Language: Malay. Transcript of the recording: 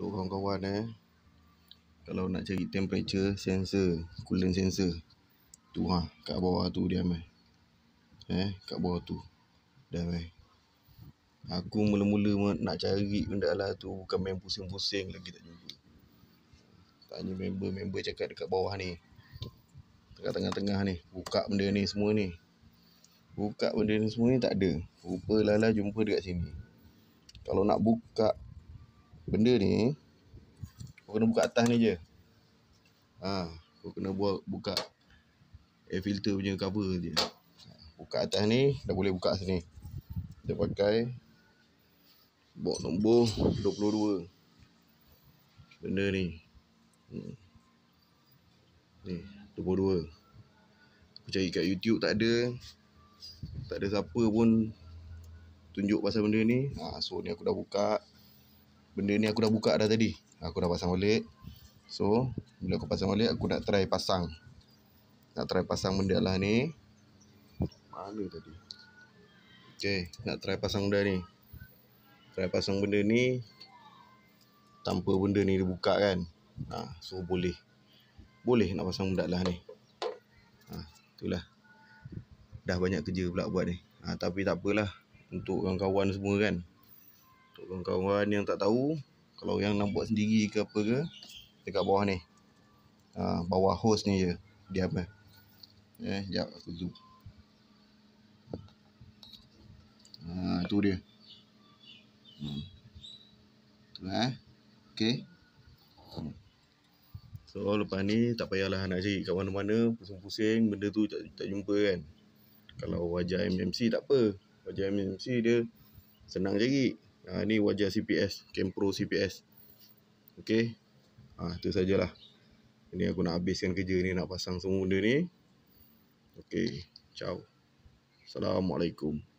tu kawan-kawan eh kalau nak cari temperature sensor coolant sensor tu ha kat bawah tu dia amai eh kat bawah tu dia amai aku mula-mula nak cari benda lah tu bukan main pusing-pusing lagi tak jumpa tanya member-member cakap dekat bawah ni dekat tengah-tengah ni buka benda ni semua ni buka benda ni semua ni tak ada rupa lala jumpa dekat sini kalau nak buka benda ni kau kena buka atas ni je ha, kau kena buat buka air filter punya cover je buka atas ni dah boleh buka sini kita pakai box nombor 22 benda ni hmm. ni 22 aku cari kat youtube tak ada tak ada siapa pun tunjuk pasal benda ni ha, so ni aku dah buka benda ni aku dah buka dah tadi aku dah pasang balik so bila aku pasang balik aku nak try pasang nak try pasang benda lah ni mana tadi Okay, nak try pasang benda ni try pasang benda ni tanpa benda ni dibuka kan ha, so boleh boleh nak pasang benda lah ni ha, itulah dah banyak kerja pula buat ni ha, tapi tak apalah untuk kawan-kawan semua kan untuk kawan-kawan yang tak tahu kalau yang nak buat sendiri ke apa ke dekat bawah ni ha, bawah host ni je dia apa eh, eh jap aku zoom ha, tu dia hmm. tu eh ok so lepas ni tak payahlah nak cari kat mana-mana pusing-pusing benda tu tak, tak jumpa kan kalau wajah MMC tak apa wajah MMC dia senang cari Ha, ni wajah CPS, Campro CPS. Okey. Ha, itu sajalah. Ini aku nak habiskan kerja ni, nak pasang semua benda ni. Okey. Ciao. Assalamualaikum.